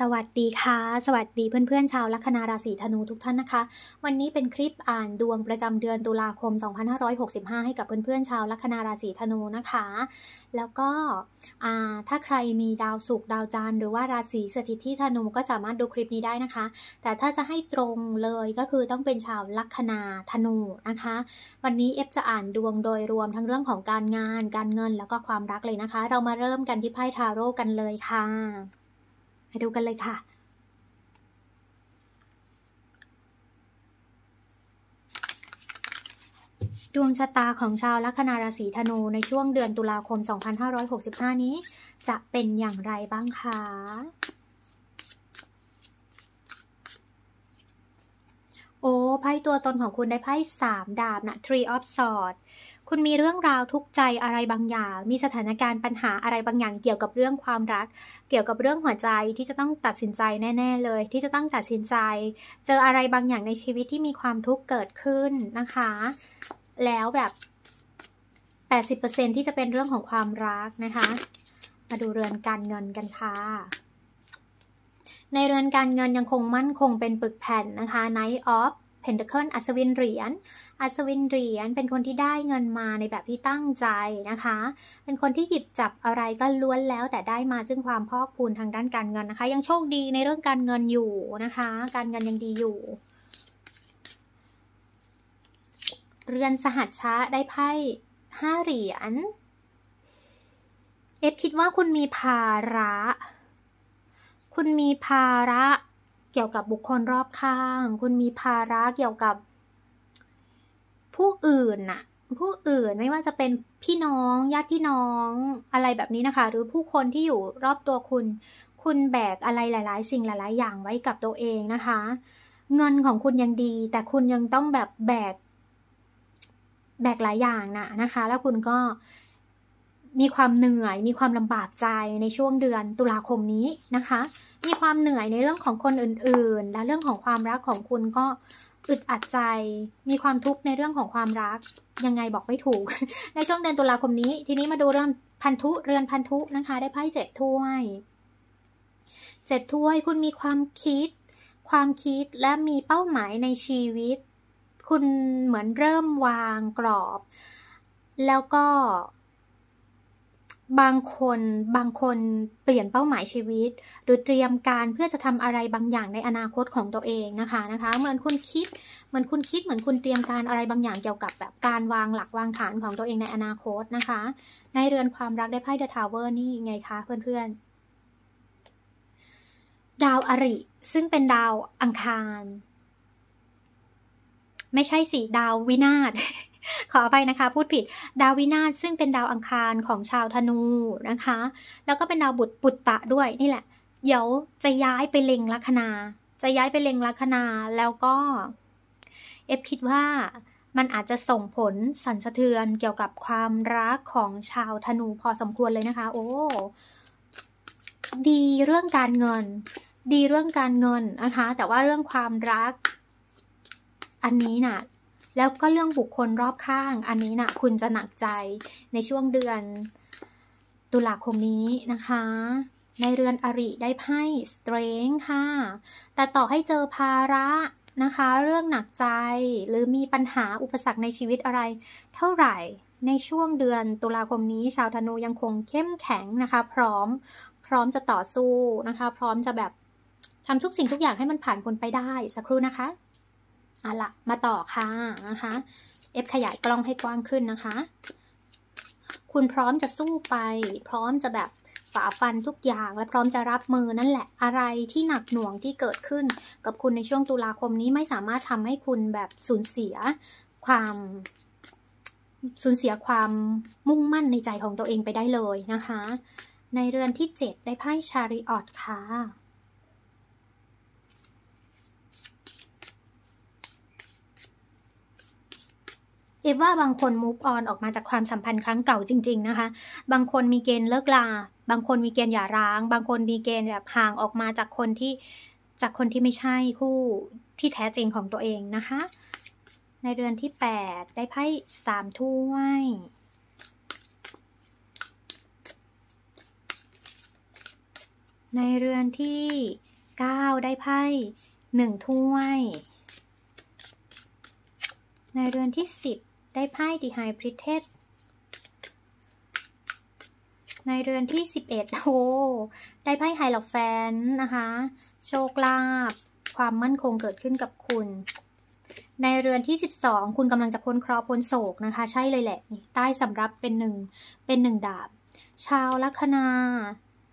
สวัสดีค่ะ สวัสดีเพื่อนๆชาวลัคนาราศีธนูทุกท่านนะคะ วันนี้เป็นคลิปอ่านดวงประจำเดือนตุลาคม 2565 ให้กับเพื่อนๆชาวลัคนาราศีธนูนะคะ แล้วก็ถ้าใครมีดาวศุกร์ดาวจันทร์หรือว่าราศีสถิตที่ธนูก็สามารถดูคลิปนี้ได้นะคะ แต่ถ้าจะให้ตรงเลยก็คือต้องเป็นชาวลัคนาธนูนะคะ วันนี้เอฟจะอ่านดวงโดยรวมทั้งเรื่องของการงาน การเงินแล้วก็ความรักเลยนะคะ เรามาเริ่มกันที่ไพ่ทาโร่กันเลยค่ะดูกันเลยค่ะ ดวงชะตาของชาวลัคนาราศีธนูในช่วงเดือนตุลาคม 2565 นี้ จะเป็นอย่างไรบ้างคะ โอ้ไพ่ตัวตนของคุณได้ไพ่สามดาบนะ Three of Swords คุณมีเรื่องราวทุกใจอะไรบางอย่าง มีสถานการณ์ปัญหาอะไรบางอย่างเกี่ยวกับเรื่องความรัก เกี่ยวกับเรื่องหัวใจที่จะต้องตัดสินใจแน่ๆเลย ที่จะต้องตัดสินใจ เจออะไรบางอย่างในชีวิตที่มีความทุกข์เกิดขึ้นนะคะ แล้วแบบ 80%ที่จะเป็นเรื่องของความรักนะคะ มาดูเรือนการเงินกันค่ะ ในเรือนการเงินยังคงมั่นคงเป็นปึกแผ่นนะคะ Night of p e n t เคิลอัศวินเหรียญ อัศวินเหรียญ เป็นคนที่ได้เงินมาในแบบที่ตั้งใจนะคะ เป็นคนที่หยิบจับอะไรก็ล้วนแล้วแต่ได้มาซึ่งความพอกพูนทางด้านการเงินนะคะ ยังโชคดีในเรื่องการเงินอยู่นะคะ การเงินยังดีอยู่ เรือนสหัชชะได้ไพ่ห้าเหรียญ เอฟคิดว่าคุณมีภาระ คุณมีภาระกี่ยวกับบุคคลรอบข้าง คุณมีภาระเกี่ยวกับ ผู้อื่นน่ะผู้อื่นไม่ว่าจะเป็นพี่น้องญาติพี่น้องอะไรแบบนี้นะคะ หรือผู้คนที่อยู่รอบตัวคุณ คุณแบกอะไรหลาย ๆ สิ่งหลาย ๆ อย่างไว้กับตัวเองนะคะ เงินของคุณยังดี แต่คุณยังต้องแบบแบกแบกหลายอย่างนะนะคะ แล้วคุณก็ มีความเหนื่อยมีความลำบากใจในช่วงเดือนตุลาคมนี้นะคะมีความเหนื่อยในเรื่องของคนอื่นๆ และเรื่องของความรักของคุณก็อึดอัดใจ มีความทุกข์ในเรื่องของความรักยังไงบอกไม่ถูก ในช่วงเดือนตุลาคมนี้ ทีนี้มาดูเรื่องพันธุเรือนพันธุนะคะ ได้ไพ่เจ็ดถ้วยเจ็ดถ้วยคุณมีความคิด ความคิดและมีเป้าหมายในชีวิต คุณเหมือนเริ่มวางกรอบ แล้วก็บางคนบางคนเปลี่ยนเป้าหมายชีวิต หรือเตรียมการเพื่อจะทำอะไรบางอย่างในอนาคตของตัวเองนะคะนะคะ เหมือนคุณคิดเหมือนคุณคิดเหมือนคุณเตรียมการอะไรบางอย่างเกี่ยวกับแบบการวางหลักวางฐานของตัวเองในอนาคตนะคะ ในเรือนความรักได้ไพ่เดอะทาวเวอร์นี่ไงคะเพื่อน ๆ ดาวอริ ซึ่งเป็นดาวอังคาร ไม่ใช่สีดาววินาศขออภัยนะคะ พูดผิด ดาววินาศซึ่งเป็นดาวอังคารของชาวธนูนะคะ แล้วก็เป็นดาวบุตรปุตตะด้วย นี่แหละเดี๋ยวจะย้ายไปเล็งลัคนา จะย้ายไปเล็งลัคนาแล้วก็ เอฟคิดว่ามันอาจจะส่งผลสั่นสะเทือนเกี่ยวกับความรักของชาวธนูพอสมควรเลยนะคะ โอ้ ดีเรื่องการเงิน ดีเรื่องการเงินนะคะ แต่ว่าเรื่องความรัก อันนี้นะ่ะแล้วก็เรื่องบุคคลรอบข้าง อันนี้นะคุณจะหนักใจในช่วงเดือน ตุลาคมนี้นะคะ ในเรือนอริได้ไพ่สเตรนค่ะ แต่ต่อให้เจอภาระนะคะ เรื่องหนักใจหรือมีปัญหาอุปสรรคในชีวิตอะไร เท่าไหร่ในช่วงเดือนตุลาคมนี้ ชาวธนูยังคงเข้มแข็งนะคะ พร้อมพร้อมจะต่อสู้นะคะ พร้อมจะแบบทำทุกสิ่งทุกอย่างให้มันผ่านพ้นไปได้สักครู่นะคะาละมาต่อค่ะนะคะเอฟขยายกล้องให้กว้างขึ้นนะคะ คุณพร้อมจะสู้ไป พร้อมจะแบบฝ่าฟันทุกอย่าง และพร้อมจะรับมือนั่นแหละอะไรที่หนักหน่วงที่เกิดขึ้น กับคุณในช่วงตุลาคมนี้ไม่สามารถทำให้คุณแบบสูญเสียความ สูญเสียความมุ่งมั่นในใจของตัวเองไปได้เลยนะคะ ในเรือนที่ 7 ได้ไพ่ชาริออตค่ะอฟว่าบางคนมูฟออนออกมาจากความสัมพันธ์ครั้งเก่าจริงๆนะคะ บางคนมีเกณฑ์เลิกลา บางคนมีเกณฑ์หย่าร้าง บางคนมีเกณฑ์แบบห่างออกมาจากคนที่ จากคนที่ไม่ใช่คู่ที่แท้จริงของตัวเองนะคะ ในเดือนที่แปดได้ไพ่สามถ้วย ในเรือนที่ 9 ได้ไพ่ 1 ถ้วย ในเรือนที่ 10ได้ไพ่ดีไฮพริเทสในเรือนที่ 11โอ้ได้ไพ่ไฮหลอกแฟนนะคะ โชคลาภความมั่นคงเกิดขึ้นกับคุณ ในเรือนที่ 12 คุณกำลังจะพ้นเคราะห์พ้นโศกนะคะใช่เลยแหละนี่ใต้สำรับเป็นหนึ่งเป็นหนึ่งดาบ ชาวลัคนา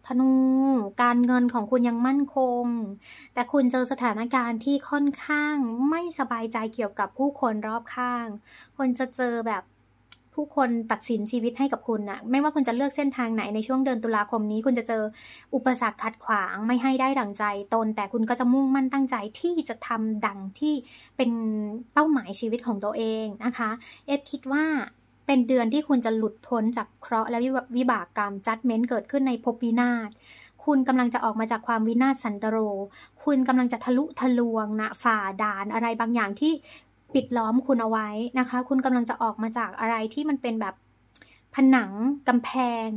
ธนู การเงินของคุณยังมั่นคง แต่คุณเจอสถานการณ์ที่ค่อนข้างไม่สบายใจเกี่ยวกับผู้คนรอบข้าง คนจะเจอแบบผู้คนตัดสินชีวิตให้กับคุณนะไม่ว่าคุณจะเลือกเส้นทางไหนในช่วงเดือนตุลาคมนี้ คุณจะเจออุปสรรคขัดขวางไม่ให้ได้ดังใจตน แต่คุณก็จะมุ่งมั่นตั้งใจที่จะทำดังที่เป็นเป้าหมายชีวิตของตัวเองนะคะ เอฟคิดว่าเป็นเดือนที่คุณจะหลุดพ้นจากเคราะห์และวิบากกรรมจัดเม้น์เกิดขึ้นในภพวินาศคุณกำลังจะออกมาจากความวินาศสันตโร คุณกำลังจะทะลุทะลวงนะฝ่าด่านอะไรบางอย่างที่ปิดล้อมคุณเอาไว้นะคะ คุณกำลังจะออกมาจากอะไรที่มันเป็นแบบผนังกำแพง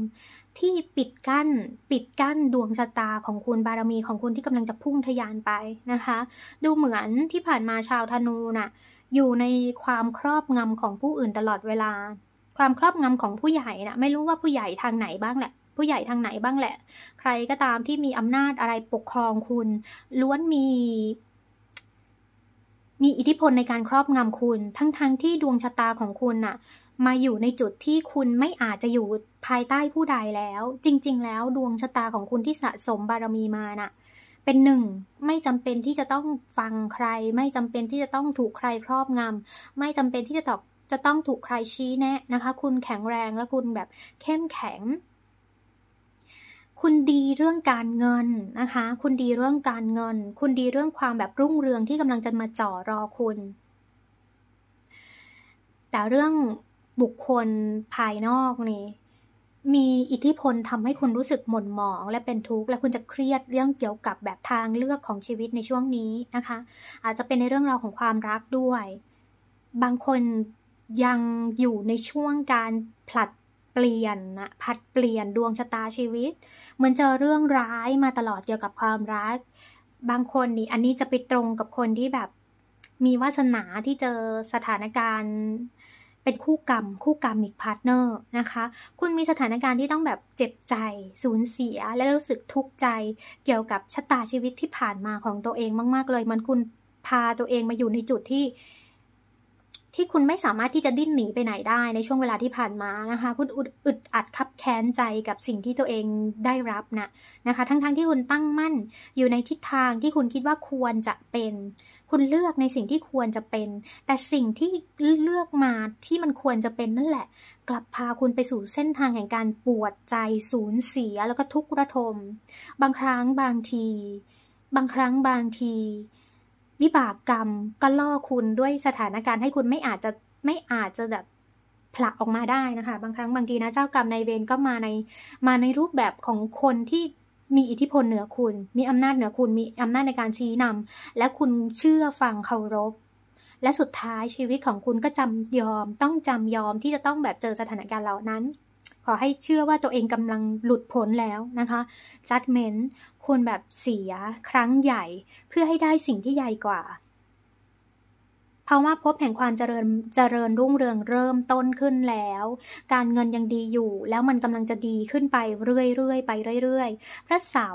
ที่ปิดกั้น ปิดกั้นดวงชะตาของคุณบารมีของคุณที่กำลังจะพุ่งทะยานไปนะคะ ดูเหมือนที่ผ่านมาชาวธนูนะ่ะอยู่ในความครอบงำของผู้อื่นตลอดเวลา ความครอบงำของผู้ใหญ่นะไม่รู้ว่าผู้ใหญ่ทางไหนบ้างแหละ ผู้ใหญ่ทางไหนบ้างแหละ ใครก็ตามที่มีอำนาจอะไรปกครองคุณ ล้วนมี มีอิทธิพลในการครอบงำคุณ ทั้งๆทที่ดวงชะตาของคุณน่ะ มาอยู่ในจุดที่คุณไม่อาจจะอยู่ภายใต้ผู้ใดแล้ว จริง ๆ แล้วดวงชะตาของคุณที่สะสมบารมีมาน่ะเป็นหนึ่งไม่จำเป็นที่จะต้องฟังใคร ไม่จำเป็นที่จะต้องถูกใครครอบงำ ไม่จำเป็นที่จะต้องจะต้องถูกใครชี้แนะนะคะ คุณแข็งแรงและคุณแบบเข้มแข็ง คุณดีเรื่องการเงินนะคะ คุณดีเรื่องการเงิน คุณดีเรื่องความแบบรุ่งเรืองที่กำลังจะมาจ่อรอคุณ แต่เรื่องบุคคลภายนอกนี่มีอิทธิพลทำให้คุณรู้สึกหม่นหมองและเป็นทุกข์และคุณจะเครียดเรื่องเกี่ยวกับแบบทางเลือกของชีวิตในช่วงนี้นะคะ อาจจะเป็นในเรื่องราวของความรักด้วย บางคนยังอยู่ในช่วงการผลัดเปลี่ยนนะผัดเปลี่ยนดวงชะตาชีวิตเหมือนเจอเรื่องร้ายมาตลอดเกี่ยวกับความรัก บางคนนี่อันนี้จะไปตรงกับคนที่แบบมีวาสนาที่เจอสถานการณ์เป็นคู่กรรม คู่กรรม อีกพาร์ทเนอร์นะคะ คุณมีสถานการณ์ที่ต้องแบบเจ็บใจ สูญเสียและรู้สึกทุกข์ใจเกี่ยวกับชะตาชีวิตที่ผ่านมาของตัวเองมาก ๆ เลย มันคุณพาตัวเองมาอยู่ในจุดที่ที่คุณไม่สามารถที่จะดิ้นหนีไปไหนได้ในช่วงเวลาที่ผ่านมานะคะ คุณอึดอัดคับแค้นใจกับสิ่งที่ตัวเองได้รับนะนะคะ ทั้งๆทที่คุณตั้งมั่นอยู่ในทิศทางที่คุณคิดว่าควรจะเป็น คุณเลือกในสิ่งที่ควรจะเป็น แต่สิ่งที่เลือกมาที่มันควรจะเป็นนั่นแหละ กลับพาคุณไปสู่เส้นทางแห่งการปวดใจสูญเสียแล้วก็ทุกข์ระทม บางครั้งบางที บางครั้งบางทีวิบากกรรมก็ล่อคุณด้วยสถานการณ์ให้คุณไม่อาจจะไม่อาจจะแบบผลักออกมาได้นะคะบางครั้งบางทีนะเจ้ากรรมในเวรก็มาในมาในรูปแบบของคนที่มีอิทธิพลเหนือคุณ มีอำนาจเหนือคุณมีอำนาจในการชี้นำและคุณเชื่อฟังเคารพ และสุดท้ายชีวิตของคุณก็จำยอม ต้องจำยอมที่จะต้องแบบเจอสถานการณ์เหล่านั้นขอให้เชื่อว่าตัวเองกำลังหลุดพ้นแล้วนะคะ judgment ควรแบบเสียครั้งใหญ่เพื่อให้ได้สิ่งที่ใหญ่กว่าภาวะพบแห่งความเจริญเจริญรุ่งเรืองเริ่มต้นขึ้นแล้ว การเงินยังดีอยู่แล้วมันกำลังจะดีขึ้นไปเรื่อย ๆ ไปเรื่อยๆ พระเสา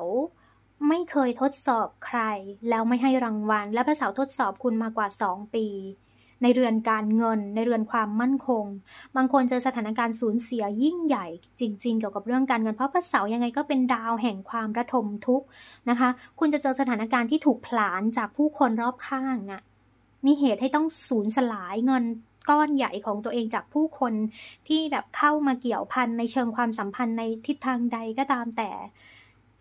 ไม่เคยทดสอบใคร แล้วไม่ให้รางวัล และพระเสาทดสอบคุณมากว่า 2 ปีในเรือนการเงินในเรือนความมั่นคง บางคนเจอสถานการณ์สูญเสียยิ่งใหญ่จริง ๆเกี่ยวกับเรื่องการเงินเพราะพระเสายังไงก็เป็นดาวแห่งความระทมทุกข์นะคะ คุณจะเจอสถานการณ์ที่ถูกผลานจากผู้คนรอบข้างนะ่ะ มีเหตุให้ต้องสูญสลายเงินก้อนใหญ่ของตัวเองจากผู้คนที่แบบเข้ามาเกี่ยวพันในเชิงความสัมพันธ์ในทิศทางใดก็ตามแต่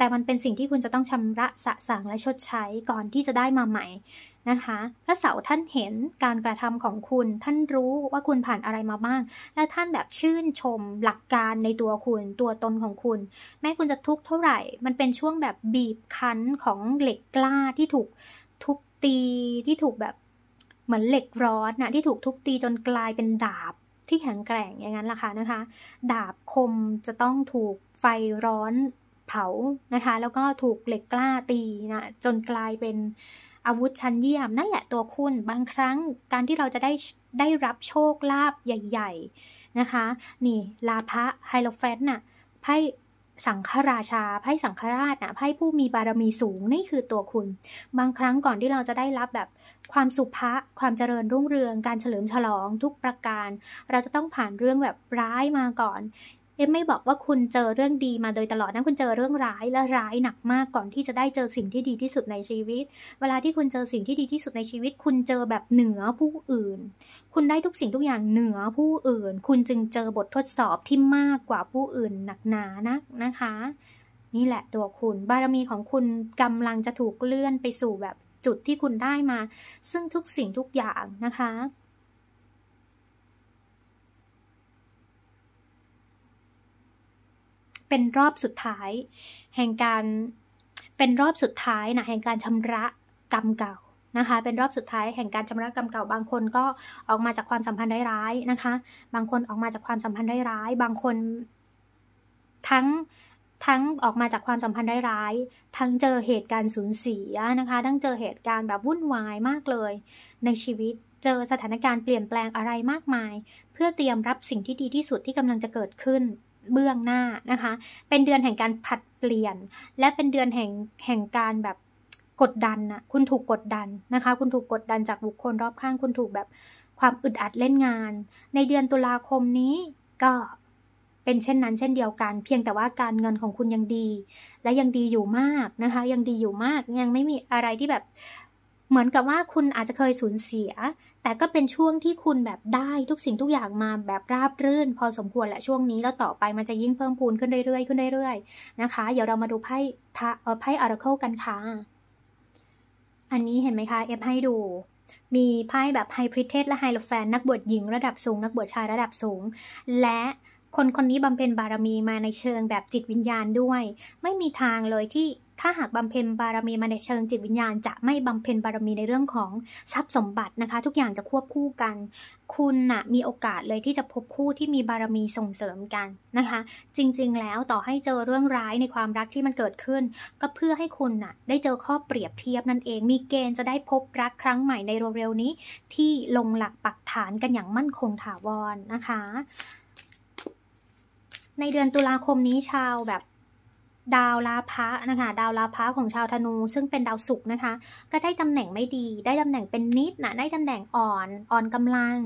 แต่มันเป็นสิ่งที่คุณจะต้องชำระสะสางและชดใช้ก่อนที่จะได้มาใหม่นะคะพระเสาท่านเห็นการกระทำของคุณ ท่านรู้ว่าคุณผ่านอะไรมาบ้าง และท่านแบบชื่นชมหลักการในตัวคุณ ตัวตนของคุณ แม้คุณจะทุกข์เท่าไหร่ มันเป็นช่วงแบบบีบคั้นของเหล็กกล้าที่ถูกทุบตีที่ถูกแบบเหมือนเหล็กร้อนนะที่ถูกทุบตีจนกลายเป็นดาบที่แข็งแกร่งอย่างนั้นล่ะค่ะนะคะ ดาบคมจะต้องถูกไฟร้อนเผา นะคะ แล้วก็ถูกเหล็กกล้าตีนะจนกลายเป็นอาวุธชั้นเยี่ยม นั่นแหละตัวคุณ บางครั้งการที่เราจะได้ได้รับโชคลาภใหญ่ ๆ นะคะ นี่ลาภะไฮโลแฟนน่ะ ไพ่สังฆราชา ไพ่สังฆราชนะไพ่ผู้มีบารมีสูง นี่คือตัวคุณ บางครั้งก่อนที่เราจะได้รับแบบความสุภะความเจริญรุ่งเรือง การเฉลิมฉลองทุกประการ เราจะต้องผ่านเรื่องแบบร้ายมาก่อนเอ็มไม่บอกว่าคุณเจอเรื่องดีมาโดยตลอดนะคุณเจอเรื่องร้ายและร้ายหนักมากก่อนที่จะได้เจอสิ่งที่ดีที่สุดในชีวิต เวลาที่คุณเจอสิ่งที่ดีที่สุดในชีวิต คุณเจอแบบเหนือผู้อื่น คุณได้ทุกสิ่งทุกอย่างเหนือผู้อื่น คุณจึงเจอบททดสอบที่มากกว่าผู้อื่นหนักหนานักนะคะ นี่แหละตัวคุณ บารมีของคุณกำลังจะถูกเลื่อนไปสู่แบบจุดที่คุณได้มา ซึ่งทุกสิ่งทุกอย่างนะคะเป็นรอบสุดท้ายแห่งการเป็นรอบสุดท้ายนะแห่งการชำระกรรมเก่านะคะเป็นรอบสุดท้าย แห่งการชำระกรรมเก่า บางคนก็ออกมาจากความสัมพันธ์ร้ายๆนะคะ บางคนออกมาจากความสัมพันธ์ร้ายๆบางคนทั้งทั้งออกมาจากความสัมพันธ์ร้ายๆทั้งเจอเหตุการณ์สูญเสียนะคะทั้งเจอเหตุการณ์แบบวุ่นวายมากเลย ในชีวิตเจอสถานการณ์เปลี่ยนแปลงอะไรมากมาย เพื่อเตรียมรับสิ่งที่ดีที่สุดที่กำลังจะเกิดขึ้นเบื้องหน้านะคะ เป็นเดือนแห่งการผัดเปลี่ยน และเป็นเดือนแห่งแห่งการแบบกดดันนะคุณถูกกดดันนะคะ คุณถูกกดดันจากบุคคลรอบข้าง คุณถูกแบบความอึดอัดเล่นงาน ในเดือนตุลาคมนี้ก็เป็นเช่นนั้นเช่นเดียวกัน เพียงแต่ว่าการเงินของคุณยังดี และยังดีอยู่มากนะคะ ยังดีอยู่มาก ยังไม่มีอะไรที่แบบเหมือนกับว่าคุณอาจจะเคยสูญเสีย แต่ก็เป็นช่วงที่คุณแบบได้ทุกสิ่งทุกอย่างมาแบบราบรื่น พอสมควรและช่วงนี้แล้วต่อไปมันจะยิ่งเพิ่มพูนขึ้นเรื่อยๆขึ้นเรื่อยๆนะคะ เดี๋ยวเรามาดูไพ่ไพ่อาราเคิลกันค่ะ อันนี้เห็นไหมคะ เอฟให้ดู มีไพ่แบบไฮพริเทสและไฮโลแฟนนักบวชหญิงระดับสูง นักบวชชายระดับสูง และคนคนนี้บำเพ็ญบารมีมาในเชิงแบบจิตวิญญาณด้วย ไม่มีทางเลยที่ถ้าหากบำเพ็ญบารมีมาในเชิงจิตวิญญาณจะไม่บำเพ็ญบารมีในเรื่องของทรัพย์สมบัตินะคะ ทุกอย่างจะควบคู่กัน คุณนะ่ะมีโอกาสเลยที่จะพบคู่ที่มีบารมีส่งเสริมกันนะคะ จริงๆ แล้วต่อให้เจอเรื่องร้ายในความรักที่มันเกิดขึ้น ก็เพื่อให้คุณนะ่ะ ได้เจอข้อเปรียบเทียบนั่นเองมีเกณฑ์จะได้พบรักครั้งใหม่ในเร็วๆนี้ที่ลงหลักปักฐานกันอย่างมั่นคงถาวรนนะคะ ในเดือนตุลาคมนี้ชาวแบบดาวลาพะนะคะดาวลาพะของชาวธนู ซึ่งเป็นดาวศุกร์นะคะ ก็ได้ตำแหน่งไม่ดีได้ตำแหน่งเป็นนิดนะได้ตำแหน่งอ่อนอ่อนกำลัง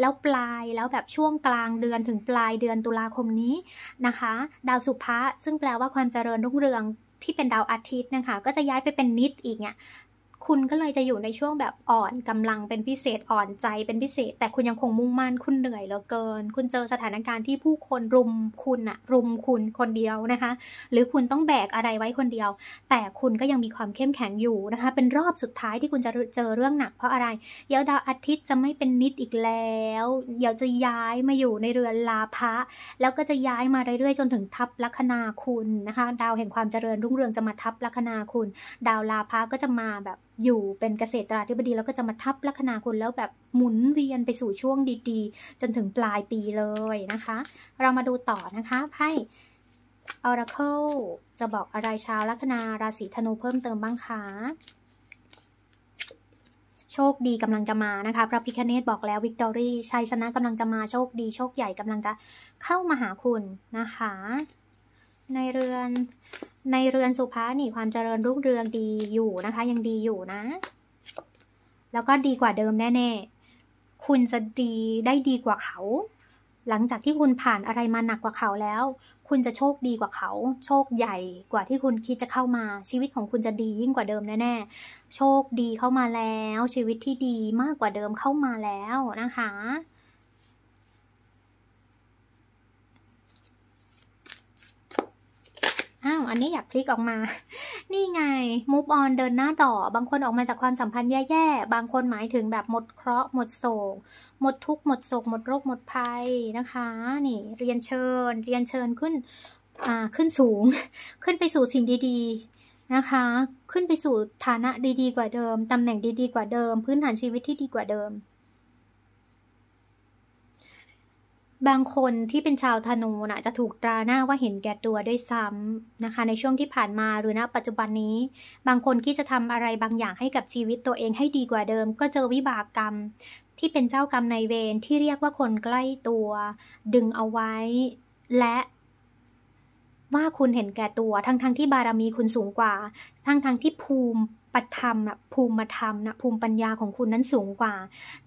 แล้วปลายแล้วแบบช่วงกลางเดือนถึงปลายเดือนตุลาคมนี้นะคะ ดาวสุภะซึ่งแปลว่าความเจริญรุ่งเรืองที่เป็นดาวอาทิตย์นะคะ ก็จะย้ายไปเป็นนิดอีกเนี่ยคุณก็เลยจะอยู่ในช่วงแบบอ่อนกำลังเป็นพิเศษอ่อนใจเป็นพิเศษ แต่คุณยังคงมุ่งมั่นคุณเหนื่อยเหลือเกิน คุณเจอสถานการณ์ที่ผู้คนรุมคุณอะรุมคุณคนเดียวนะคะ หรือคุณต้องแบกอะไรไว้คนเดียว แต่คุณก็ยังมีความเข้มแข็งอยู่นะคะ เป็นรอบสุดท้ายที่คุณจะเจอเรื่องหนัก เพราะอะไรเดี๋ยวดาวอาทิตย์จะไม่เป็นนิดอีกแล้วเดี๋ยวจะย้ายมาอยู่ในเรือนลาภะแล้วก็จะย้ายมาเรื่อยๆจนถึงทับลัคนาคุณนะคะ ดาวแห่งความเจริญรุ่งเรืองจะมาทับลัคนาคุณ ดาวลาภะก็จะมาแบบอยู่เป็นเกษตราธิบดี แล้วก็จะมาทับลัคนาคุณแล้วแบบหมุนเวียนไปสู่ช่วงดีๆ จนถึงปลายปีเลยนะคะ เรามาดูต่อนะคะไพ่ Oracle จะบอกอะไรชาวลัคนาราศีธนูเพิ่มเติมบ้างคะโชคดีกำลังจะมานะคะพระพิคเนตบอกแล้ววิกตอรี่ชัยชนะกำลังจะมาโชคดี โชคใหญ่กำลังจะเข้ามาหาคุณนะคะในเรือนในเรือนสุภานี่ความเจริญรุ่งเรืองดีอยู่นะคะ ยังดีอยู่นะ แล้วก็ดีกว่าเดิมแน่ๆ คุณจะดีได้ดีกว่าเขา หลังจากที่คุณผ่านอะไรมาหนักกว่าเขาแล้ว คุณจะโชคดีกว่าเขา โชคใหญ่กว่าที่คุณคิดจะเข้ามาชีวิตของคุณจะดียิ่งกว่าเดิมแน่ๆโชคดีเข้ามาแล้ว ชีวิตที่ดีมากกว่าเดิมเข้ามาแล้วนะคะอ้าว อันนี้อยากพลิกออกมา นี่ไง มูฟออนเดินหน้าต่อ บางคนออกมาจากความสัมพันธ์แย่ๆ บางคนหมายถึงแบบหมดเคราะห์หมดโศกหมดทุกข์หมดโศกหมดโรคหมดภัยนะคะ นี่ เรียนเชิญเรียนเชิญขึ้นอ่า ขึ้นสูง ขึ้นไปสู่สิ่งดีๆนะคะ ขึ้นไปสู่ฐานะดีๆกว่าเดิม ตำแหน่งดีๆกว่าเดิม พื้นฐานชีวิตที่ดีกว่าเดิมบางคนที่เป็นชาวธนูนะจะถูกตราหน้าว่าเห็นแก่ตัวด้วยซ้ำนะคะ ในช่วงที่ผ่านมาหรือณ ปัจจุบันนี้ บางคนที่จะทำอะไรบางอย่างให้กับชีวิตตัวเองให้ดีกว่าเดิม ก็เจอวิบากกรรมที่เป็นเจ้ากรรมในเวร ที่เรียกว่าคนใกล้ตัว ดึงเอาไว้ และว่าคุณเห็นแก่ตัว ทั้งๆทที่บารมีคุณสูงกว่า ทั้งๆทที่ภูมิปธรรมนะภูมิธรรมนะภูมิปัญญาของคุณนั้นสูงกว่า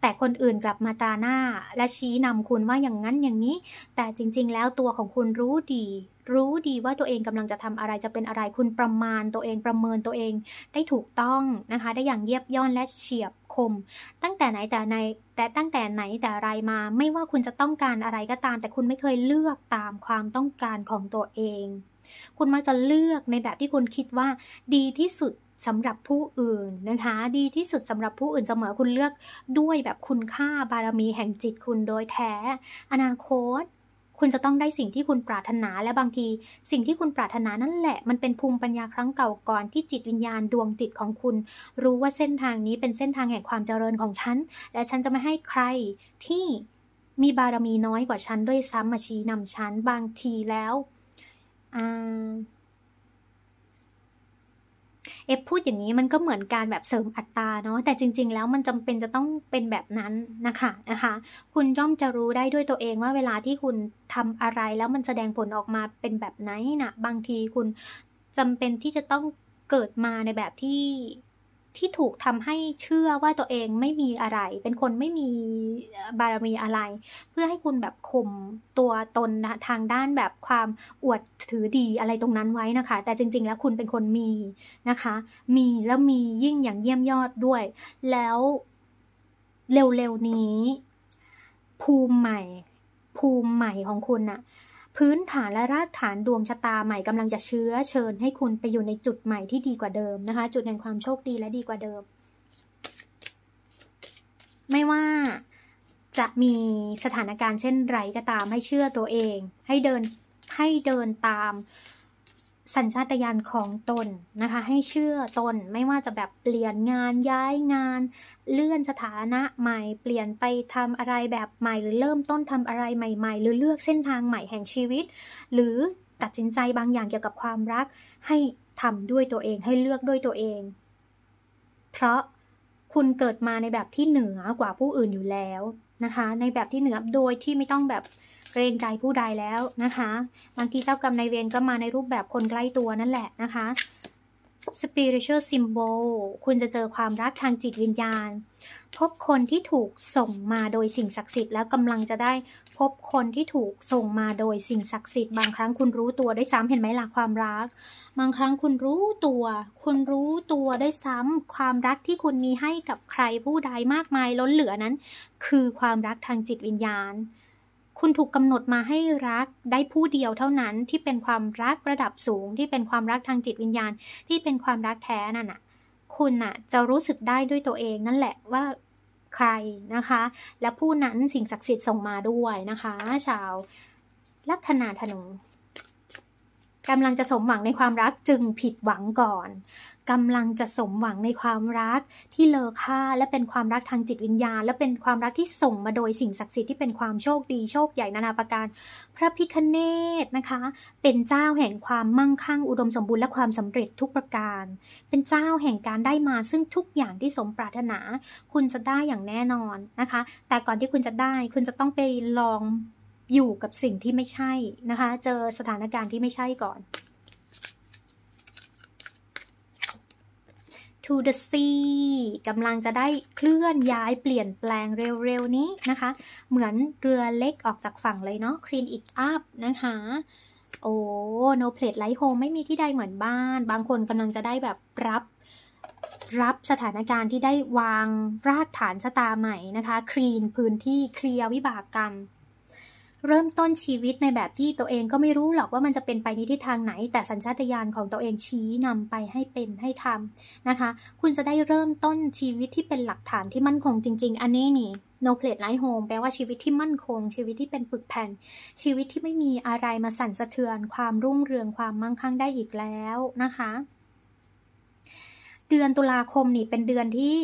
แต่คนอื่นกลับมาตาหน้าและชี้นำคุณว่าอย่างนั้นอย่างนี้ แต่จริง ๆ แล้วตัวของคุณรู้ดี รู้ดีว่าตัวเองกำลังจะทำอะไรจะเป็นอะไร คุณประมาณตัวเองประเมินตัวเองได้ถูกต้องนะคะได้อย่างเยียบย่อนและเฉียบคม ตั้งแต่ไหนแต่ใน แต่ตั้งแต่ไหนแต่ไรมา ไม่ว่าคุณจะต้องการอะไรก็ตาม แต่คุณไม่เคยเลือกตามความต้องการของตัวเอง คุณมักจะเลือกในแบบที่คุณคิดว่าดีที่สุดสำหรับผู้อื่นนะคะ ดีที่สุดสำหรับผู้อื่นเสมอคุณเลือกด้วยแบบคุณค่าบารมีแห่งจิตคุณโดยแท้ อนาคต คุณจะต้องได้สิ่งที่คุณปรารถนาและบางที สิ่งที่คุณปรารถนานั่นแหละ มันเป็นภูมิปัญญาครั้งเก่าก่อนที่จิตวิญญาณดวงจิตของคุณ รู้ว่าเส้นทางนี้เป็นเส้นทางแห่งความเจริญของฉันและฉันจะไม่ให้ใครที่มีบารมีน้อยกว่าฉันด้วยซ้ำมาชี้นำฉันบางทีแล้วอ่าเอฟพูดอย่างนี้มันก็เหมือนการแบบเสริมอัตราเนาะแต่จริงๆแล้วมันจำเป็นจะต้องเป็นแบบนั้นนะคะนะคะคุณย่อมจะรู้ได้ด้วยตัวเองว่าเวลาที่คุณทำอะไร แล้วมันแสดงผลออกมาเป็นแบบไหนนะบางทีคุณจำเป็นที่จะต้องเกิดมาในแบบที่ที่ถูกทำให้เชื่อว่าตัวเองไม่มีอะไร เป็นคนไม่มีบารมีอะไร เพื่อให้คุณแบบข่มตัวตนนะทางด้านแบบความอวดถือดีอะไรตรงนั้นไว้นะคะ แต่จริงๆ แล้วคุณเป็นคนมีนะคะ มีแล้วมียิ่งอย่างเยี่ยมยอดด้วย แล้วเร็วๆนี้ ภูมิใหม่ ภูมิใหม่ของคุณอะพื้นฐานและรากฐานดวงชะตาใหม่กำลังจะเชื้อเชิญให้คุณไปอยู่ในจุดใหม่ที่ดีกว่าเดิมนะคะ จุดแห่งความโชคดีและดีกว่าเดิม ไม่ว่าจะมีสถานการณ์เช่นไรก็ตามให้เชื่อตัวเอง ให้เดินให้เดินตามสัญชาตญาณของตนนะคะ ให้เชื่อตนไม่ว่าจะแบบเปลี่ยนงานย้ายงาน เลื่อนสถานะใหม่ เปลี่ยนไปทำอะไรแบบใหม่หรือเริ่มต้นทำอะไรใหม่ ๆ หรือเลือกเส้นทางใหม่แห่งชีวิต หรือตัดสินใจบางอย่างเกี่ยวกับความรักให้ทำด้วยตัวเองให้เลือกด้วยตัวเอง เพราะคุณเกิดมาในแบบที่เหนือกว่าผู้อื่นอยู่แล้วนะคะ ในแบบที่เหนือโดยที่ไม่ต้องแบบเกรงใจผู้ใดแล้วนะคะ บางทีเจ้ากรรมนายเวรก็มาในรูปแบบคนใกล้ตัวนั่นแหละนะคะ spiritual symbol คุณจะเจอความรักทางจิตวิญญาณ พบคนที่ถูกส่งมาโดยสิ่งศักดิ์สิทธิ์ แล้วกำลังจะได้พบคนที่ถูกส่งมา โดยสิ่งศักดิ์สิทธิ์บางครั้งคุณรู้ตัวได้ซ้ำเห็นไหมหลักความรัก บางครั้งคุณรู้ตัว คุณรู้ตัวได้ซ้ำความรักที่คุณมีให้กับใครผู้ใดมากมายล้นเหลือนั้น คือความรักทางจิตวิญญาณคุณถูกกำหนดมาให้รักได้ผู้เดียวเท่านั้นที่เป็นความรักระดับสูง ที่เป็นความรักทางจิตวิญญาณที่เป็นความรักแท้นั่นน่ะคุณน่ะจะรู้สึกได้ด้วยตัวเองนั่นแหละว่าใครนะคะ และผู้นั้นสิ่งศักดิ์สิทธิ์ส่งมาด้วยนะคะ ชาว ลัคนาธนูกำลังจะสมหวังในความรักจึงผิดหวังก่อนกำลังจะสมหวังในความรักที่เลอค่า และเป็นความรักทางจิตวิญญาณและเป็นความรักที่ส่งมาโดยสิ่งศักดิ์สิทธิ์ที่เป็นความโชคดีโชคใหญ่นานาประการ พระพิคเนตนะคะ เป็นเจ้าแห่งความมั่งคั่งอุดมสมบูรณ์และความสำเร็จทุกประการ เป็นเจ้าแห่งการได้มาซึ่งทุกอย่างที่สมปรารถนา คุณจะได้อย่างแน่นอนนะคะ แต่ก่อนที่คุณจะได้คุณจะต้องไปลองอยู่กับสิ่งที่ไม่ใช่นะคะ เจอสถานการณ์ที่ไม่ใช่ก่อน to the sea กำลังจะได้เคลื่อนย้ายเปลี่ยนแปลงเร็วๆนี้นะคะ เหมือนเรือเล็กออกจากฝั่งเลยเนาะ clean it up นะคะ โอ้ no place like home ไม่มีที่ใดเหมือนบ้าน บางคนกำลังจะได้แบบรับรับสถานการณ์ที่ได้วางรากฐานชะตาใหม่นะคะ คลีนพื้นที่เคลียร์วิบากกรรมเริ่มต้นชีวิตในแบบที่ตัวเองก็ไม่รู้หรอกว่ามันจะเป็นไปในทิศทางไหน แต่สัญชาตญาณของตัวเองชี้นำไปให้เป็นให้ทำ นะคะ คุณจะได้เริ่มต้นชีวิตที่เป็นหลักฐานที่มั่นคงจริงๆอันนี้นี่ no plate l i f e home แปลว่าชีวิตที่มั่นคง ชีวิตที่เป็นปึกแผ่น ชีวิตที่ไม่มีอะไรมาสั่นสะเทือนความรุ่งเรืองความมั่งคั่งได้อีกแล้วนะคะเดือนตุลาคมนี่เป็นเดือนที่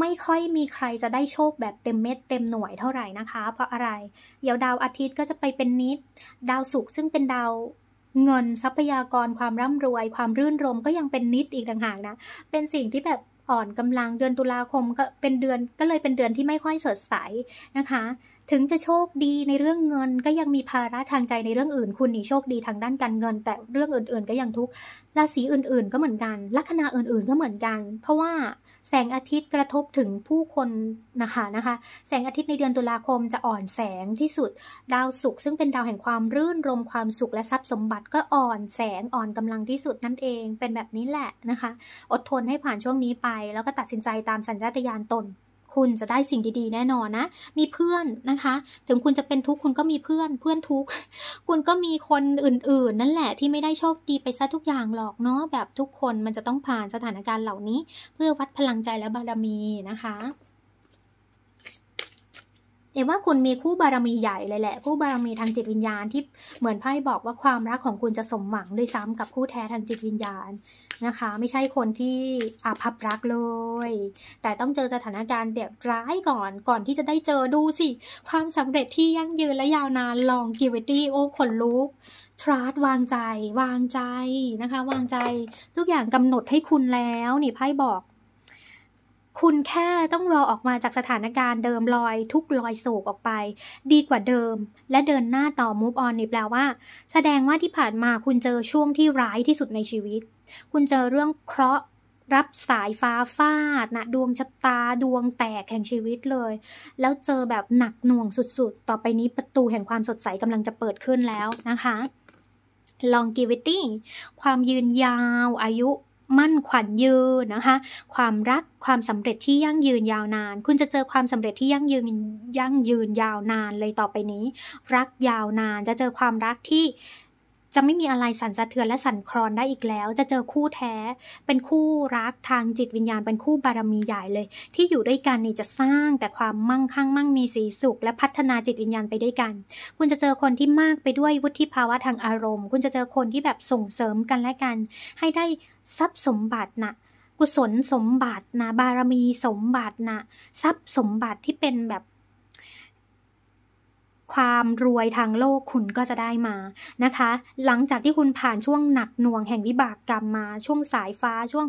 ไม่ค่อยมีใครจะได้โชคแบบเต็มเม็ดเต็มหน่วยเท่าไหร่นะคะ เพราะอะไรเดี๋ยวดาวอาทิตย์ก็จะไปเป็นนิด ดาวศุกร์ซึ่งเป็นดาวเงินทรัพยากรความร่ำรวยความรื่นรมก็ยังเป็นนิดอีกต่างหากนะ เป็นสิ่งที่แบบอ่อนกำลังเดือนตุลาคมก็เป็นเดือนก็เลยเป็นเดือนที่ไม่ค่อยสดใสนะคะ ถึงจะโชคดีในเรื่องเงิน ก็ยังมีภาระทางใจในเรื่องอื่น คุณนี่โชคดีทางด้านการเงิน แต่เรื่องอื่นๆ ก็ยังทุกราศีอื่นๆ ก็เหมือนกัน ลัคนาอื่น ๆ ก็เหมือนกัน เพราะว่าแสงอาทิตย์กระทบถึงผู้คนนะคะนะคะแสงอาทิตย์ในเดือนตุลาคมจะอ่อนแสงที่สุด ดาวศุกร์ซึ่งเป็นดาวแห่งความรื่นรมความสุขและทรัพย์สมบัติก็อ่อนแสงอ่อนกำลังที่สุดนั่นเองเป็นแบบนี้แหละนะคะ อดทนให้ผ่านช่วงนี้ไปแล้วก็ตัดสินใจตามสัญชาตญาณตนคุณจะได้สิ่งดีๆแน่นอนนะ มีเพื่อนนะคะ ถึงคุณจะเป็นทุกข์คุณก็มีเพื่อน เพื่อนทุกข์คุณก็มีคนอื่นๆ นั่นแหละที่ไม่ได้โชคดีไปซะทุกอย่างหรอกเนาะ แบบทุกคนมันจะต้องผ่านสถานการณ์เหล่านี้ เพื่อวัดพลังใจและบารมีนะคะเอว่าคุณมีคู่บารมีใหญ่เลยแหละ คู่บารมีทางจิตวิญญาณที่เหมือนไพ่บอกว่าความรักของคุณจะสมหวังด้วยซ้ำกับคู่แท้ทางจิตวิญญาณนะคะ ไม่ใช่คนที่อาภัพรักเลย แต่ต้องเจอสถานการณ์เือบร้ายก่อน ก่อนที่จะได้เจอดูสิ ความสำเร็จที่ยั่งยืนและยาวนานลองกิวตี้โอ้ขนลุกทรัสวางใจ วางใจ นะคะ วางใจทุกอย่างกำหนดให้คุณแล้วนี่ไพ่บอกคุณแค่ต้องรอออกมาจากสถานการณ์เดิมลอยทุกลอยโศกออกไป ดีกว่าเดิม และเดินหน้าต่อ move on นี่แปลว่า แสดงว่าที่ผ่านมาคุณเจอช่วงที่ร้ายที่สุดในชีวิต คุณเจอเรื่องเคราะห์ รับสายฟ้าฟาดนะดวงชะตาดวงแตกแห่งชีวิตเลย แล้วเจอแบบหนักหน่วงสุดๆ ต่อไปนี้ประตูแห่งความสดใสกำลังจะเปิดขึ้นแล้วนะคะ longevity ความยืนยาวอายุมั่นขวัญยืนนะคะความรักความสำเร็จที่ยั่งยืนยาวนาน คุณจะเจอความสำเร็จที่ยั่งยืนยั่งยืนยาวนานเลยต่อไปนี้ รักยาวนานจะเจอความรักที่จะไม่มีอะไรสั่นสะเทือนและสั่นคลอนได้อีกแล้ว จะเจอคู่แท้เป็นคู่รักทางจิตวิญญาณเป็นคู่บารมีใหญ่เลย ที่อยู่ด้วยกันนี่จะสร้างแต่ความมั่งคั่ง มั่งมีสีสุขและพัฒนาจิตวิญญาณไปด้วยกัน คุณจะเจอคนที่มากไปด้วยวุฒิภาวะทางอารมณ์ คุณจะเจอคนที่แบบส่งเสริมกันและกัน ให้ได้ทรัพย์สมบัตินะ่ะ กุศลสมบัตินะบารมีสมบัตินะทรัพย์สมบัติที่เป็นแบบ ความรวยทางโลกคุณก็จะได้มานะคะ หลังจากที่คุณผ่านช่วงหนักหน่วงแห่งวิบากกรรมมา ช่วงสายฟ้า ช่วง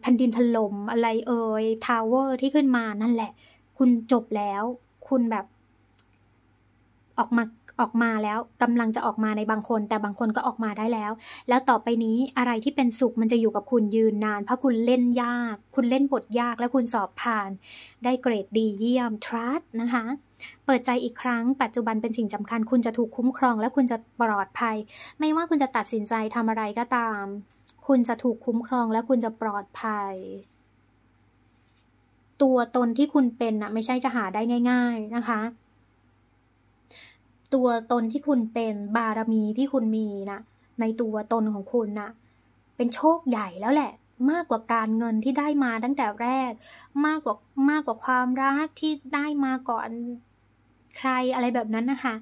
แผ่นดินถล่มอะไรเอ่ยทาวเวอร์ ที่ขึ้นมานั่นแหละ คุณจบแล้ว คุณแบบ ออกมาออกมาแล้วกำลังจะออกมาในบางคน แต่บางคนก็ออกมาได้แล้ว แล้วต่อไปนี้อะไรที่เป็นสุขมันจะอยู่กับคุณยืนนาน เพราะคุณเล่นยาก คุณเล่นบทยาก และคุณสอบผ่าน ได้เกรดดี เยี่ยม trust นะคะ เปิดใจอีกครั้ง ปัจจุบันเป็นสิ่งสำคัญคุณจะถูกคุ้มครองและคุณจะปลอดภัย ไม่ว่าคุณจะตัดสินใจทำอะไรก็ตาม คุณจะถูกคุ้มครอง และคุณจะปลอดภัย ตัวตนที่คุณเป็นนะไม่ใช่จะหาได้ง่าย ๆ นะคะตัวตนที่คุณเป็นบารมีที่คุณมีนะในตัวตนของคุณนะเป็นโชคใหญ่แล้วแหละ มากกว่าการเงินที่ได้มาตั้งแต่แรก มากกว่ามากกว่าความรักที่ได้มาก่อนใครอะไรแบบนั้นนะคะ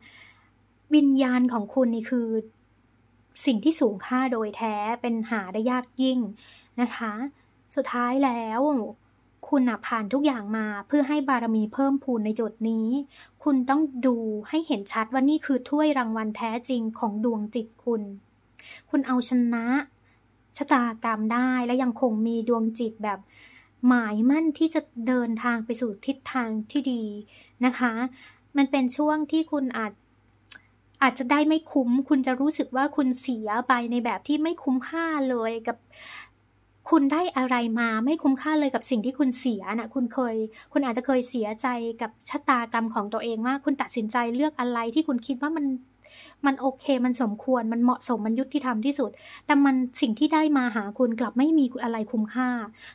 วิญญาณของคุณนี่คือ สิ่งที่สูงค่าโดยแท้เป็นหาได้ยากยิ่งนะคะ สุดท้ายแล้วคุณผ่านทุกอย่างมาเพื่อให้บารมีเพิ่มพูนในจุดนี้ คุณต้องดูให้เห็นชัดว่านี่คือถ้วยรางวัลแท้จริงของดวงจิตคุณ คุณเอาชนะชะตากรรมได้และยังคงมีดวงจิตแบบหมายมั่นที่จะเดินทางไปสู่ทิศทางที่ดีนะคะ มันเป็นช่วงที่คุณอาจอาจจะได้ไม่คุ้ม คุณจะรู้สึกว่าคุณเสียไปในแบบที่ไม่คุ้มค่าเลยกับคุณได้อะไรมาไม่คุ้มค่าเลยกับสิ่งที่คุณเสียนะคุณเคย คุณอาจจะเคยเสียใจกับชะตากรรมของตัวเองว่า คุณตัดสินใจเลือกอะไรที่คุณคิดว่ามันมันโอเค มันสมควรมันเหมาะสมมันยุติธรรมที่สุด แต่มันสิ่งที่ได้มาหาคุณกลับไม่มีอะไรคุ้มค่า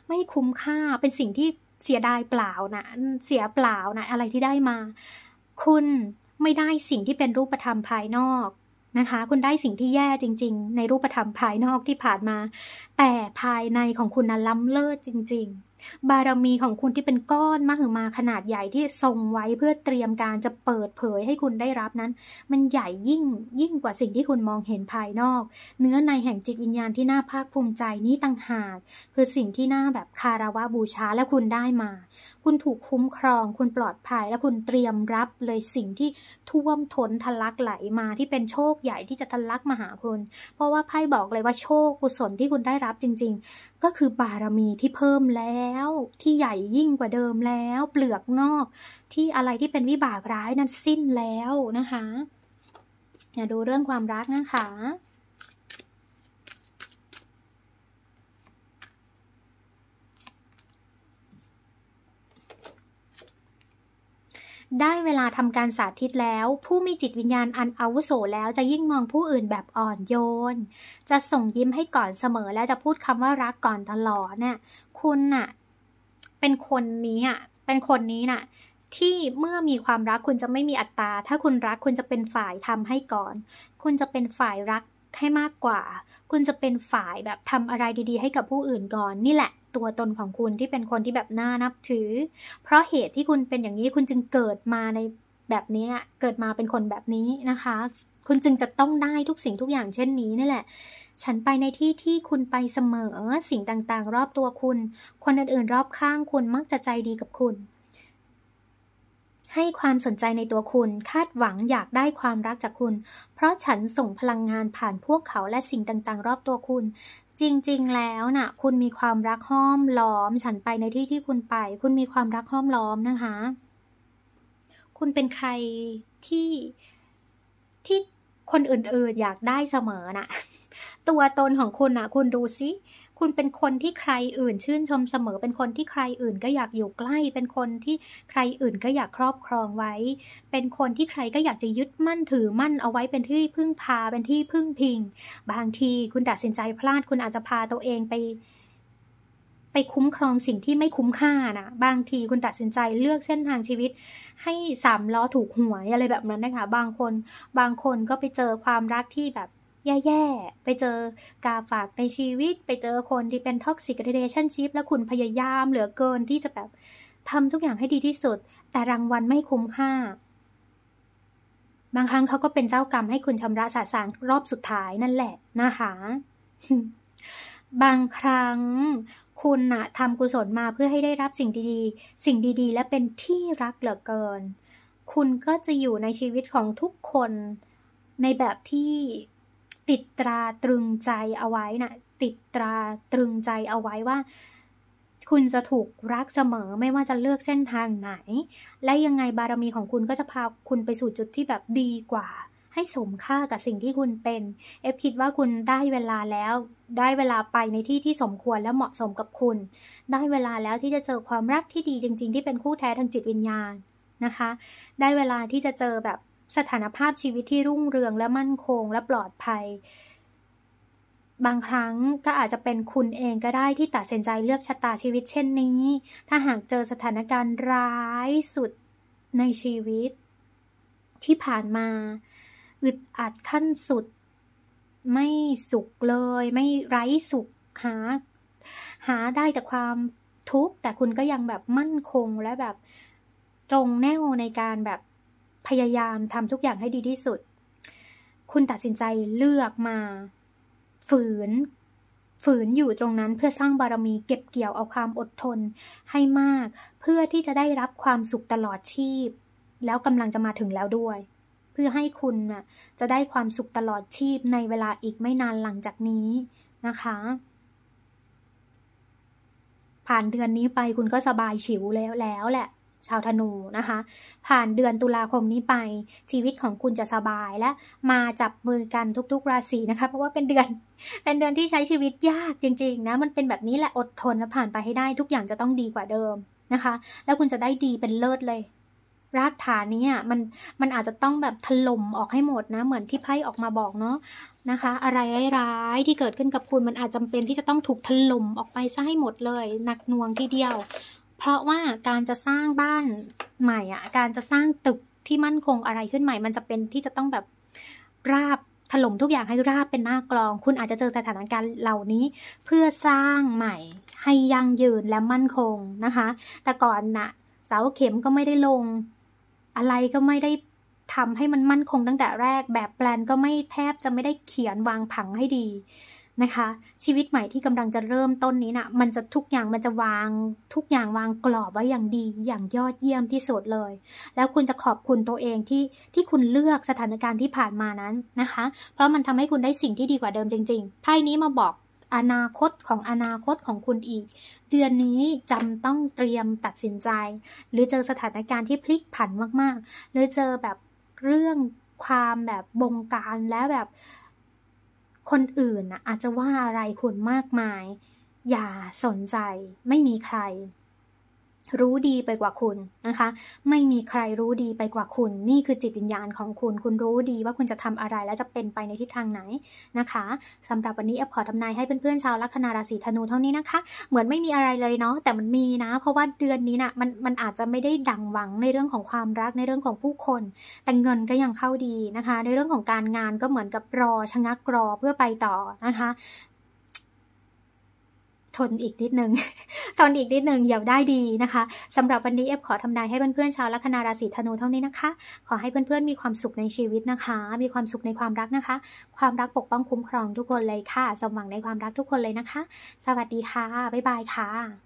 ไม่คุ้มค่าเป็นสิ่งที่เสียดายเปล่านะเสียเปล่านะ อะไรที่ได้มา คุณไม่ได้สิ่งที่เป็นรูปธรรมภายนอกนะคะคุณได้สิ่งที่แย่จริงๆ ในรูปธรรมภายนอกที่ผ่านมา แต่ภายในของคุณนั้นล้ำเลิศจริงๆ บารมีของคุณที่เป็นก้อนมหึมาขนาดใหญ่ที่ทรงไว้ เพื่อเตรียมการจะเปิดเผยให้คุณได้รับนั้นมันใหญ่ยิ่งยิ่งกว่าสิ่งที่คุณมองเห็นภายนอก เนื้อในแห่งจิตวิญญาณที่น่าภาคภูมิใจนี้ต่างหากคือสิ่งที่น่าแบบคาราวะบูชาและคุณได้มาคุณถูกคุ้มครอง คุณปลอดภัย และคุณเตรียมรับเลยสิ่งที่ท่วมท้นทะลักไหลมา ที่เป็นโชคใหญ่ที่จะทะลักมาหาคุณ เพราะว่าไพ่บอกเลยว่าโชคกุศลที่คุณได้รับจริงๆ ก็คือ บารมีที่เพิ่มแล้วที่ใหญ่ยิ่งกว่าเดิมแล้ว เปลือกนอก ที่อะไรที่เป็นวิบากร้ายนั้นสิ้นแล้วนะคะอย่าดูเรื่องความรักนะคะได้เวลาทำการสาธิตแล้ว ผู้มีจิตวิญญาณอันอาวุโสแล้วจะยิ่งมองผู้อื่นแบบอ่อนโยนจะส่งยิ้มให้ก่อนเสมอ และจะพูดคำว่ารักก่อนตลอดเนะี่ย คุณน่ะเป็นคนนี้อ่ะเป็นคนนี้น่ะ ที่เมื่อมีความรักคุณจะไม่มีอัตตา ถ้าคุณรักคุณจะเป็นฝ่ายทำให้ก่อน คุณจะเป็นฝ่ายรักให้มากกว่า คุณจะเป็นฝ่ายแบบทำอะไรดี ๆ ให้กับผู้อื่นก่อนนี่แหละตัวตน ของคุณที่เป็นคนที่แบบน่านับถือ เพราะเหตุที่คุณเป็นอย่างนี้คุณจึงเกิดมาในแบบนี้เกิดมาเป็นคนแบบนี้นะคะ คุณจึงจะต้องได้ทุกสิ่งทุกอย่างเช่นนี้นี่แหละ ฉันไปในที่ที่คุณไปเสมอสิ่งต่างๆ รอบตัวคุณ คนอื่นๆรอบข้างคุณมักจะใจดีกับคุณให้ความสนใจในตัวคุณคาดหวังอยากได้ความรักจากคุณ เพราะฉันส่งพลังงานผ่านพวกเขาและสิ่งต่าง ๆ รอบตัวคุณ จริง ๆ แล้วนะ่ะ คุณมีความรักห้อมล้อม ฉันไปในที่ที่คุณไป คุณมีความรักห้อมล้อมนะคะ คุณเป็นใครที่ที่คนอื่นๆอยากได้เสมอนะ่ะ ตัวตนของคุณนะ่ะ คุณดูซิคุณเป็นคนที่ใครอื่นชื่นชมเสมอ เป็นคนที่ใครอื่นก็อยากอยู่ใกล้ เป็นคนที่ใครอื่นก็อยากครอบครองไว้ เป็นคนที่ใครก็อยากจะยึดมั่นถือมั่นเอาไว้เป็นที่พึ่งพา เป็นที่พึ่งพิง บางทีคุณตัดสินใจพลาด คุณอาจจะพาตัวเองไป ไปคุ้มครองสิ่งที่ไม่คุ้มค่านะบางทีคุณตัดสินใจเลือกเส้นทางชีวิต ให้สามล้อถูกหวยอะไรแบบนั้นนะคะ บางคน บางคนก็ไปเจอความรักที่แบบแย่ๆ ไปเจอกาฝากในชีวิต ไปเจอคนที่เป็นท็อกซิกเรเลชั่นช i พแล้วคุณพยายามเหลือเกิน ที่จะแบบทำทุกอย่างให้ดีที่สุด แต่รางวัลไม่คุ้มค่า บางครั้งเขาก็เป็นเจ้ากรรมให้คุณชำระสาสางรอบสุดท้ายนั่นแหละ นะคะ บางครั้งคุณนะทำกุศลมาเพื่อให้ได้รับสิ่งดีๆ สิ่งดีๆ และเป็นที่รักเหลือเกิน คุณก็จะอยู่ในชีวิตของทุกคนในแบบที่ติดตราตรึงใจเอาไว้นะ่ะติดตราตรึงใจเอาไว้ว่า คุณจะถูกรักเสมอ ไม่ว่าจะเลือกเส้นทางไหน และยังไงบารมีของคุณก็จะพาคุณไปสู่จุดที่แบบดีกว่า ให้สมค่ากับสิ่งที่คุณเป็น เอฟคิดว่าคุณได้เวลาแล้วได้เวลาไปในที่ที่สมควรและเหมาะสมกับคุณ ได้เวลาแล้วที่จะเจอความรักที่ดีจริงๆ ที่เป็นคู่แท้ทางจิตวิญญาณนะคะ ได้เวลาที่จะเจอแบบสถานภาพชีวิตที่รุ่งเรืองและมั่นคงและปลอดภัย บางครั้งก็อาจจะเป็นคุณเองก็ได้ที่ตัดสินใจเลือกชะตาชีวิตเช่นนี้ ถ้าหากเจอสถานการณ์ร้ายสุดในชีวิต ที่ผ่านมาอึดอัดขั้นสุด ไม่สุขเลย ไม่ไร้สุขหาหาได้แต่ความทุกข์แต่คุณก็ยังแบบมั่นคงและแบบตรงแนวในการแบบพยายามทำทุกอย่างให้ดีที่สุด คุณตัดสินใจเลือกมาฝืน ฝืนอยู่ตรงนั้นเพื่อสร้างบารมีเก็บเกี่ยวเอาความอดทนให้มาก เพื่อที่จะได้รับความสุขตลอดชีพ แล้วกำลังจะมาถึงแล้วด้วย เพื่อให้คุณน่ะจะได้ความสุขตลอดชีพในเวลาอีกไม่นานหลังจากนี้นะคะ ผ่านเดือนนี้ไปคุณก็สบายฉิวแล้วแล้วแหละชาวธนูนะคะ ผ่านเดือนตุลาคมนี้ไป ชีวิตของคุณจะสบายและ มาจับมือกันทุก ๆ ราศีนะคะ เพราะว่าเป็นเดือนเป็นเดือนที่ใช้ชีวิตยากจริงๆนะ มันเป็นแบบนี้แหละอดทนและผ่านไปให้ได้ทุกอย่างจะต้องดีกว่าเดิมนะคะ แล้วคุณจะได้ดีเป็นเลิศเลยรากฐานนี้อ่ะมันมันอาจจะต้องแบบถล่มออกให้หมดนะเหมือนที่ไพ่ออกมาบอกเนาะนะคะ อะไรร้ายๆที่เกิดขึ้นกับคุณมันอาจจำเป็นที่จะต้องถูกถล่มออกไปซะให้หมดเลยหนักหน่วงทีเดียวเพราะว่าการจะสร้างบ้านใหม่อ่ะ การจะสร้างตึกที่มั่นคงอะไรขึ้นใหม่ มันจะเป็นที่จะต้องแบบราบถล่มทุกอย่างให้ราบเป็นหน้ากลอง คุณอาจจะเจอสถานการณ์เหล่านี้เพื่อสร้างใหม่ให้ยั่งยืนและมั่นคงนะคะ แต่ก่อนนะ่ะเสาเข็มก็ไม่ได้ลง อะไรก็ไม่ได้ทำให้มันมั่นคงตั้งแต่แรก แบบแปลนก็ไม่แทบจะไม่ได้เขียนวางผังให้ดีนะคะ ชีวิตใหม่ที่กำลังจะเริ่มต้นนี้นะ่ะมันจะทุกอย่างมันจะวางทุกอย่างวางกรอบไว้อย่างดีอย่างยอดเยี่ยมที่สุดเลย แล้วคุณจะขอบคุณตัวเองที่ที่คุณเลือกสถานการณ์ที่ผ่านมานั้นนะคะ เพราะมันทำให้คุณได้สิ่งที่ดีกว่าเดิมจริงๆไพ่นี้มาบอกอนาคตของอนาคตของคุณอีก เดือนนี้จำต้องเตรียมตัดสินใจ หรือเจอสถานการณ์ที่พลิกผันมากๆ หรือเจอแบบเรื่องความแบบบงการและแบบคนอื่นนะอาจจะว่าอะไรคุณมากมาย อย่าสนใจไม่มีใครรู้ดีไปกว่าคุณนะคะ ไม่มีใครรู้ดีไปกว่าคุณ นี่คือจิตวิญญาณของคุณ คุณรู้ดีว่าคุณจะทำอะไรและจะเป็นไปในทิศทางไหนนะคะ สำหรับวันนี้แอบขอทำนายให้เพื่อนๆชาวลัคนาราศีธนูเท่านี้นะคะ เหมือนไม่มีอะไรเลยเนาะแต่มันมีนะ เพราะว่าเดือนนี้นะ่ะมันมันอาจจะไม่ได้ดังหวังในเรื่องของความรักในเรื่องของผู้คน แต่เงินก็ยังเข้าดีนะคะ ในเรื่องของการงานก็เหมือนกับรอชะงักรอเพื่อไปต่อนะคะทนอีกนิดนึงทนอีก นิด นึง เดี๋ยว ได้ดีนะคะ สำหรับวันนี้เอฟ ขอทำนาย ให้เพื่อนๆชาวลัคนาราศีธนูเท่านี้นะคะ ขอให้เพื่อนๆมีความสุขในชีวิตนะคะ มีความสุขในความรักนะคะ ความรักปกป้องคุ้มครองทุกคนเลยค่ะ สมหวังในความรักทุกคนเลยนะคะ สวัสดีค่ะ บ๊าย บาย ค่ะ